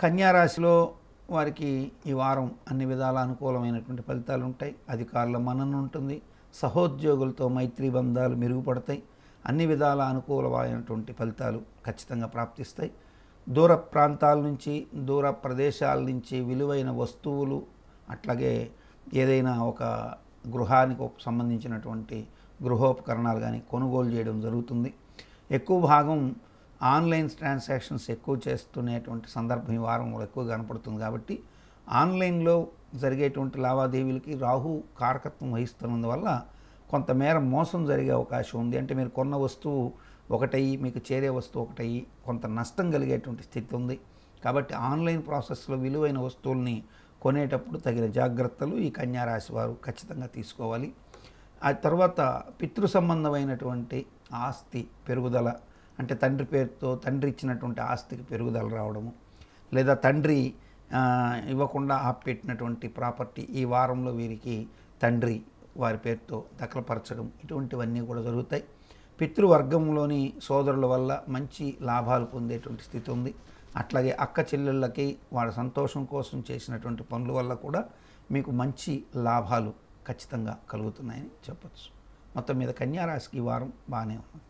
కన్యారాశిలో వారికి ఈ వారం అన్ని విధాల అనుకూలమైనటువంటి ఫలితాలు ఉంటాయి అధికారుల మనన ఉంటుంది సహోద్యోగులతో మైత్రీ బంధాలు మెరుగుపడతాయి అన్ని విధాల అనుకూలమైనటువంటి ఫలితాలు ఖచ్చితంగా ప్రాప్తిస్తాయి దూర ప్రాంతాల నుంచి దూర ప్రదేశాల నుంచి విలువైన వస్తువులు అట్లాగే ఏదైనా ఒక గృహానికి సంబంధించినటువంటి గృహోపకరణాలు కానీ కొనుగోలు చేయడం జరుగుతుంది ఎక్కువ భాగం ఆన్లైన్ ట్రాన్సాక్షన్స్ ఎక్కువ చేస్తునేటువంటి సందర్భం ఈ వారంలో ఎక్కువ కనపడుతుంది కాబట్టి ఆన్లైన్లో జరిగేటువంటి లావాదేవీలకి రాహు కారకత్వం వహిస్తున్నందువల్ల కొంతమేర మోసం జరిగే అవకాశం ఉంది అంటే మీరు కొన్న వస్తువు ఒకటయ్యి మీకు చేరే వస్తువు ఒకటయ్యి కొంత నష్టం కలిగేటువంటి స్థితి ఉంది కాబట్టి ఆన్లైన్ ప్రాసెస్లో విలువైన వస్తువుల్ని కొనేటప్పుడు తగిన జాగ్రత్తలు ఈ కన్యారాశి వారు ఖచ్చితంగా తీసుకోవాలి ఆ తర్వాత పితృ సంబంధమైనటువంటి ఆస్తి పెరుగుదల అంటే తండ్రి పేరుతో తండ్రి ఇచ్చినటువంటి ఆస్తికి పెరుగుదల రావడము లేదా తండ్రి ఇవ్వకుండా ఆపెట్టినటువంటి ప్రాపర్టీ ఈ వారంలో వీరికి తండ్రి వారి పేరుతో దఖలపరచడం ఇటువంటివన్నీ కూడా జరుగుతాయి పితృవర్గంలోని సోదరుల వల్ల మంచి లాభాలు పొందేటువంటి స్థితి ఉంది అట్లాగే అక్క చెల్లెళ్ళకి వాళ్ళ సంతోషం కోసం చేసినటువంటి పనుల వల్ల కూడా మీకు మంచి లాభాలు ఖచ్చితంగా కలుగుతున్నాయని చెప్పచ్చు మొత్తం మీద కన్యారాశికి వారం బాగానే ఉంది